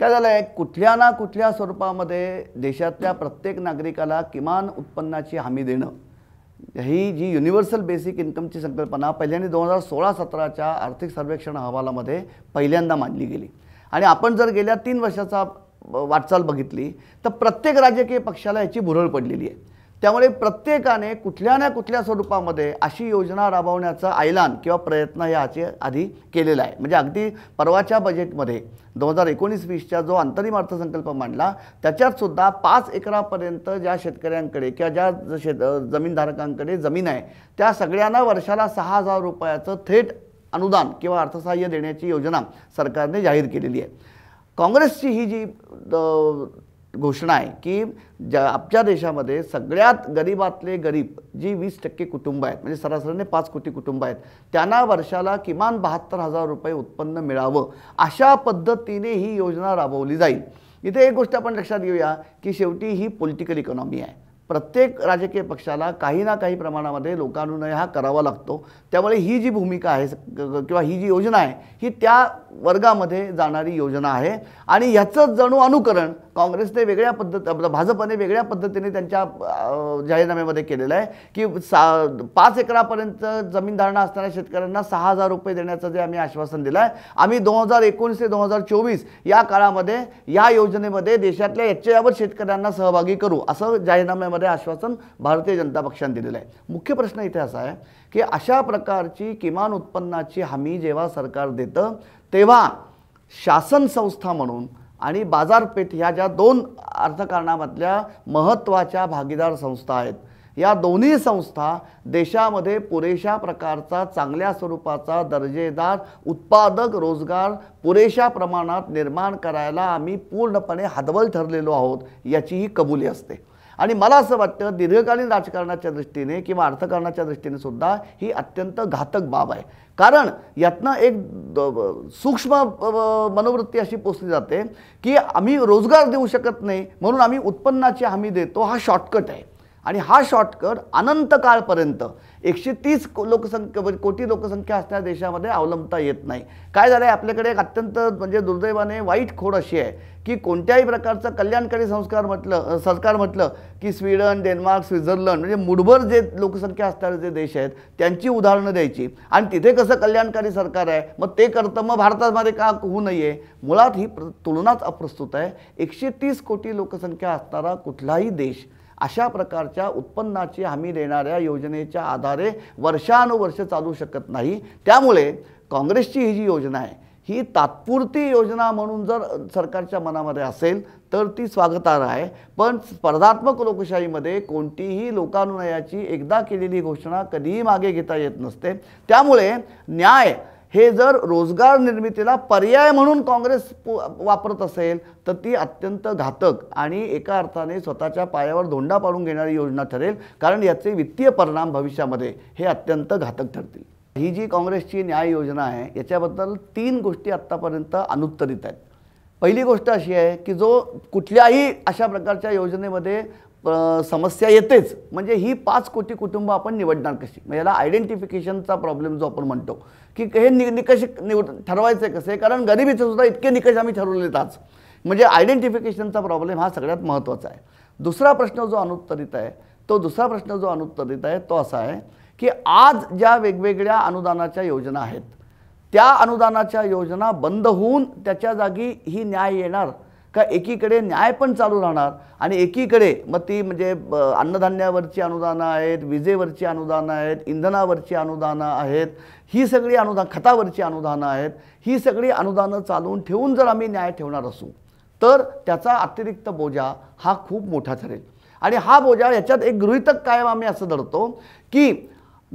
काय झालं आहे कुठल्या ना कुठल्या स्वरूपामध्ये देशातल्या प्रत्येक नागरिकाला किमान उत्पन्नाची हमी देणं ही जी युनिव्हर्सल बेसिक इन्कमची संकल्पना पहिल्यांदा दोन हजार सोळा सतराच्या आर्थिक सर्वेक्षण अहवालामध्ये पहिल्यांदा मांडली गेली आणि आपण जर गेल्या तीन वर्षाचा वाटचाल बघितली तर प्रत्येक राजकीय पक्षाला याची भुरळ पडलेली आहे त्यामुळे प्रत्येकाने कुठल्या ना कुठल्या स्वरूपामध्ये अशी योजना राबवण्याचा ऐलान किंवा प्रयत्न याचे आधी केलेला आहे म्हणजे अगदी परवाच्या बजेटमध्ये दोन हजार एकोणीस वीसच्या जो अंतरिम अर्थसंकल्प मांडला त्याच्यातसुद्धा पाच एकरापर्यंत ज्या शेतकऱ्यांकडे किंवा ज्या शेत जमीनधारकांकडे जमीन आहे त्या सगळ्यांना वर्षाला सहा हजार रुपयाचं थेट अनुदान किंवा अर्थसहाय्य देण्याची योजना सरकारने जाहीर केलेली आहे काँग्रेसची ही जी घोषणा आहे की ज्या आपल्या देशामध्ये सगळ्यात गरीबातले गरीब जी वीस टक्के कुटुंब आहेत म्हणजे सरासरीने पाच कोटी कुटुंब आहेत त्यांना वर्षाला किमान बहात्तर हजार रुपये उत्पन्न मिळावं अशा पद्धतीने ही योजना राबवली जाईल इथे एक गोष्ट आपण लक्षात घेऊया की शेवटी ही पॉलिटिकल इकॉनॉमी आहे प्रत्येक राजकीय पक्षाला काही ना काही प्रमाणामध्ये लोकानुनय हा करावा लागतो त्यामुळे ही जी भूमिका आहे किंवा ही जी योजना आहे ही त्या वर्गामध्ये जाणारी योजना आहे आणि ह्याचं जणू अनुकरण काँग्रेसने वेगळ्या पद्धत भाजपने वेगळ्या पद्धतीने त्यांच्या जाहीरनाम्यामध्ये केलेलं आहे की सा पाच एकरापर्यंत जमीन असणाऱ्या शेतकऱ्यांना सहा हजार रुपये देण्याचं जे आम्ही आश्वासन दिलं आहे आम्ही दोन हजार एकोणीस ते दोन हजार चोवीस या काळामध्ये या योजनेमध्ये देशातल्या याच्यावर शेतकऱ्यांना सहभागी करू असं जाहीरनाम्यामध्ये आश्वासन भारतीय जनता पक्षाने दिलेलं आहे मुख्य प्रश्न इथे असा आहे की अशा प्रकारची किमान उत्पन्नाची हमी जेव्हा सरकार देतं तेव्हा शासन संस्था म्हणून आणि बाजारपेठ ह्या ज्या दोन अर्थकारणामधल्या महत्त्वाच्या भागीदार संस्था आहेत या दोन्ही संस्था देशामध्ये पुरेशा प्रकारचा चांगल्या स्वरूपाचा दर्जेदार उत्पादक रोजगार पुरेशा प्रमाणात निर्माण करायला आम्ही पूर्णपणे हदवल ठरलेलो आहोत याचीही कबुली असते आणि मला असं वाटतं दीर्घकालीन राजकारणाच्या दृष्टीने किंवा अर्थकारणाच्या दृष्टीने सुद्धा ही अत्यंत घातक बाब आहे कारण यातनं एक सूक्ष्म मनोवृत्ती अशी पोचली जाते की आम्ही रोजगार देऊ शकत नाही म्हणून आम्ही उत्पन्नाची हमी देतो हा शॉर्टकट आहे आणि हा शॉर्टकट अनंत काळपर्यंत एकशे तीस लोकसंख्या म्हणजे कोटी लोकसंख्या असणाऱ्या देशामध्ये अवलंबता येत नाही काय झालं आहे आपल्याकडे एक अत्यंत म्हणजे दुर्दैवाने वाईट खोड अशी आहे की कोणत्याही प्रकारचं कल्याणकारी संस्कार म्हटलं सरकार म्हटलं की स्वीडन डेन्मार्क स्वित्झर्लंड म्हणजे मुठभर जे लोकसंख्या असणारे जे देश आहेत त्यांची उदाहरणं द्यायची आणि तिथे कसं कल्याणकारी सरकार आहे मग ते करतं मग भारतामध्ये का होऊ नये मुळात ही तुलनाच अप्रस्तुत आहे एकशे तीस कोटी लोकसंख्या असणारा कुठलाही देश अशा प्रकारच्या उत्पन्नाची हमी देणाऱ्या योजनेच्या आधारे वर्षानुवर्ष चालू शकत नाही त्यामुळे काँग्रेसची ही जी योजना आहे ही तात्पुरती योजना म्हणून जर सरकारच्या मनामध्ये असेल तर ती स्वागतार आहे पण स्पर्धात्मक लोकशाहीमध्ये कोणतीही लोकानुनयाची एकदा केलेली घोषणा कधीही मागे घेता येत नसते त्यामुळे न्याय हे जर रोजगार निर्मितीला पर्याय म्हणून काँग्रेस वापरत असेल तर ती अत्यंत घातक आणि एका अर्थाने स्वतःच्या पायावर धोंडा पाडून घेणारी योजना ठरेल कारण याचे वित्तीय परिणाम भविष्यामध्ये हे अत्यंत घातक ठरतील ही जी काँग्रेसची न्याय योजना आहे याच्याबद्दल तीन गोष्टी आत्तापर्यंत अनुत्तरित आहेत पहिली गोष्ट अशी आहे की जो कुठल्याही अशा प्रकारच्या योजनेमध्ये समस्या येतेच म्हणजे ही पाच कोटी कुटुंब आपण निवडणार कशी म्हणजे याला आयडेंटिफिकेशनचा प्रॉब्लेम जो आपण म्हणतो की हे नि निकष निवड ठरवायचे कसे कारण गरिबीचे सुद्धा इतके निकष आम्ही ठरवलेत आज म्हणजे आयडेंटिफिकेशनचा प्रॉब्लेम हा सगळ्यात महत्त्वाचा आहे दुसरा प्रश्न जो अनुत्तरित आहे तो दुसरा प्रश्न जो अनुत्तरित आहे तो असा आहे की आज ज्या वेगवेगळ्या अनुदानाच्या योजना आहेत त्या अनुदानाच्या योजना बंद होऊन त्याच्या जागी ही न्याय येणार का एकीकडे न्याय पण चालू राहणार आणि एकीकडे मग ती म्हणजे अन्नधान्यावरची अनुदानं आहेत विजेवरची अनुदानं आहेत इंधनावरची अनुदानं आहेत ही सगळी अनुदान खतावरची अनुदानं आहेत ही सगळी अनुदानं चालवून ठेवून जर आम्ही न्याय ठेवणार असू तर त्याचा अतिरिक्त बोजा हा खूप मोठा ठरेल आणि हा बोजा याच्यात एक गृहितक कायम आम्ही असं धरतो की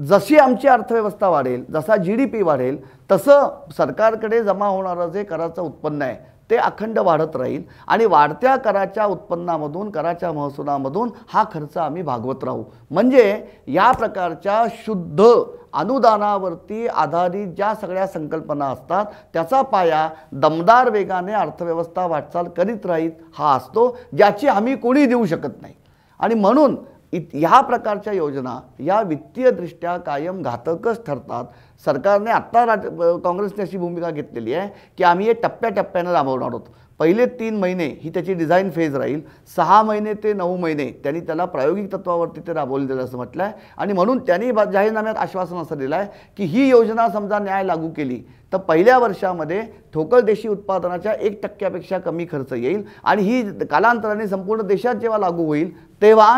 जशी आमची अर्थव्यवस्था वाढेल जसा जी डी पी वाढेल तसं सरकारकडे जमा होणारं जे कराचं उत्पन्न आहे ते अखंड वाढत राहील आणि वाढत्या कराच्या उत्पन्नामधून कराच्या महसुलामधून हा खर्च आम्ही भागवत राहू म्हणजे या प्रकारच्या शुद्ध अनुदानावरती आधारित ज्या सगळ्या संकल्पना असतात त्याचा पाया दमदार वेगाने अर्थव्यवस्था वाटचाल करीत राहील हा असतो ज्याची आम्ही कोणी देऊ शकत नाही आणि म्हणून इत ह्या प्रकारच्या योजना या वित्तीयदृष्ट्या कायम घातकच ठरतात सरकारने आत्ता राज काँग्रेसने अशी भूमिका घेतलेली आहे की आम्ही हे टप्प्याटप्प्यानं राबवणार आहोत पहिले तीन महिने ही त्याची डिझाईन फेज राहील सहा महिने ते नऊ महिने त्यांनी त्याला प्रायोगिक तत्वावरती ते राबवले जाईल असं म्हटलं आहे आणि म्हणून त्यांनी जाहीरनाम्यात आश्वासन असं दिलं आहे की ही योजना समजा न्याय लागू केली तर पहिल्या वर्षामध्ये ठोकळ देशी उत्पादनाच्या एक टक्क्यापेक्षा कमी खर्च येईल आणि ही कालांतराने संपूर्ण देशात जेव्हा लागू होईल तेव्हा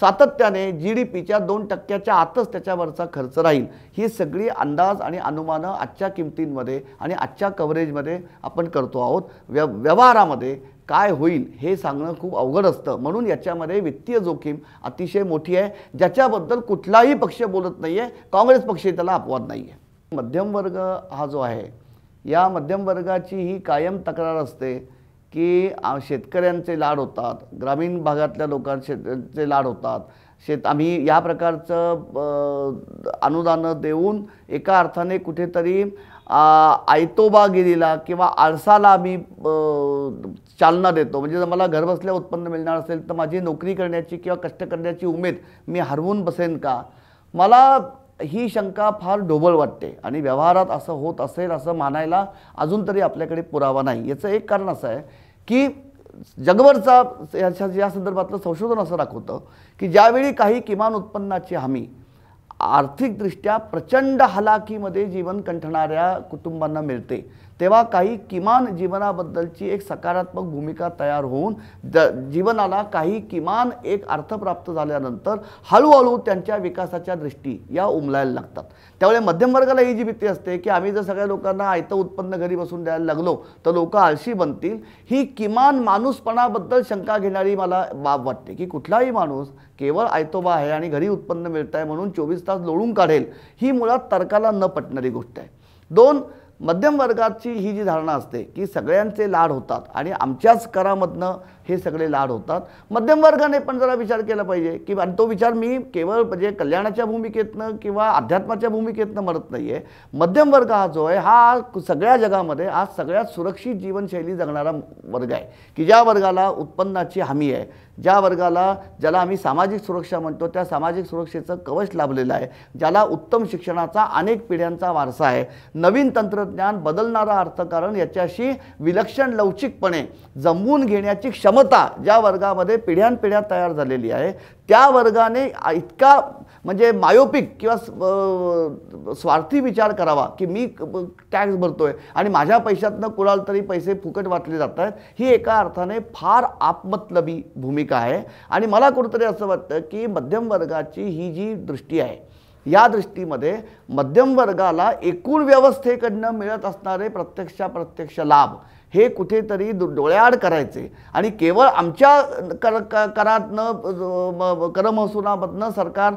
सातत्याने जी डी पीच्या दोन टक्क्याच्या आतच त्याच्यावरचा खर्च राहील ही सगळी अंदाज आणि अनुमानं आजच्या किमतींमध्ये आणि आजच्या कव्हरेजमध्ये आपण करतो आहोत व्य व्यवहारामध्ये काय होईल हे सांगणं खूप अवघड असतं म्हणून याच्यामध्ये वित्तीय जोखीम अतिशय मोठी आहे ज्याच्याबद्दल कुठलाही पक्ष बोलत नाही आहे काँग्रेस पक्ष त्याला अपवाद नाही आहे मध्यमवर्ग हा जो आहे या मध्यमवर्गाची ही कायम तक्रार असते की शेतकऱ्यांचे लाड होतात ग्रामीण भागातल्या लोकांचे लाड होतात शेत आम्ही या प्रकारचं अनुदानं देऊन एका अर्थाने कुठेतरी आयतोबागिरीला किंवा आळसाला आम्ही चालना देतो म्हणजे जर मला घरबसल्या उत्पन्न मिळणार असेल तर माझी नोकरी करण्याची किंवा कष्ट करण्याची उमेद मी हरवून बसेन का मला ही शंका फार डोबळ वाटते आणि व्यवहारात असं होत असेल असं मानायला अजून तरी आपल्याकडे पुरावा नाही याचं एक कारण असं आहे की जगभरचा याच्या या संदर्भातलं संशोधन असं दाखवतं की ज्यावेळी काही किमान उत्पन्नाची हमी आर्थिकदृष्ट्या प्रचंड हलाखीमध्ये जीवन कंठणाऱ्या कुटुंबांना मिळते तेव्हा काही किमान जीवनाबद्दलची एक सकारात्मक भूमिका तयार होऊन ज जीवनाला काही किमान एक अर्थ प्राप्त झाल्यानंतर हळूहळू त्यांच्या विकासाच्या दृष्टी या उमलायला लागतात त्यामुळे मध्यमवर्गाला ही जी भीती असते की आम्ही जर सगळ्या लोकांना आयतं उत्पन्न घरी बसून द्यायला लागलो तर लोक आळशी बनतील ही किमान माणूसपणाबद्दल शंका घेणारी मला बाब वाटते की कुठलाही माणूस केवळ आयतोबा आहे आणि घरी उत्पन्न मिळत आहे म्हणून चोवीस तास लोळून काढेल ही मुळात तर्काला न पटणारी गोष्ट आहे दोन मध्यम वर्गाची ही जी धारणा असते की सगळ्यांचे लाड होतात आणि आमच्याच करामधनं हे सगळे लाड होतात मध्यमवर्गाने पण जरा विचार केला पाहिजे की आणि तो विचार मी केवळ म्हणजे कल्याणाच्या भूमिकेतनं किंवा अध्यात्माच्या भूमिकेतनं मरत नाही आहे मध्यमवर्ग हा जो आहे हा सगळ्या जगामध्ये आज सगळ्यात सुरक्षित जीवनशैली जगणारा वर्ग आहे की ज्या वर्गाला उत्पन्नाची हमी आहे ज्या वर्गाला ज्याला आम्ही सामाजिक सुरक्षा म्हणतो त्या सामाजिक सुरक्षेचं कवच लाभलेलं आहे ज्याला उत्तम शिक्षणाचा अनेक पिढ्यांचा वारसा आहे नवीन तंत्रज्ञान बदलणारा अर्थकारण याच्याशी विलक्षण लवचिकपणे जमवून घेण्याची क्षमता क्षमता ज्या वर्गामध्ये पिढ्यानपिढ्या तयार झालेली आहे त्या वर्गाने इतका म्हणजे मायोपिक किंवा स्वार्थी विचार करावा की मी टॅक्स भरतो आहे आणि माझ्या पैशातनं कुणाला तरी पैसे फुकट वाटले जात आहेत ही एका अर्थाने फार आपमतलबी भूमिका आहे आणि मला कुठंतरी असं वाटतं की मध्यम वर्गाची ही जी दृष्टी आहे या दृष्टीमध्ये मध्यम वर्गाला एकूण व्यवस्थेकडनं मिळत असणारे प्रत्यक्षाप्रत्यक्ष लाभ हे कुठेतरी डोळ्याआड करायचे आणि केवळ आमच्या कर करातनं करमहसुलामधनं सरकार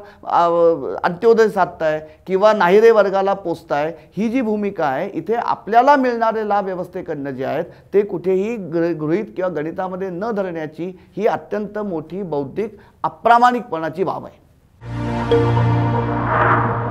अंत्योदय साधताय किंवा नाहिरे वर्गाला पोचताय ही जी भूमिका आहे इथे आपल्याला मिळणारे लाभ व्यवस्थेकडनं जे आहेत ते कुठेही गृ गृहित किंवा गणितामध्ये न धरण्याची ही अत्यंत मोठी बौद्धिक अप्रामाणिकपणाची बाब आहे Thank you.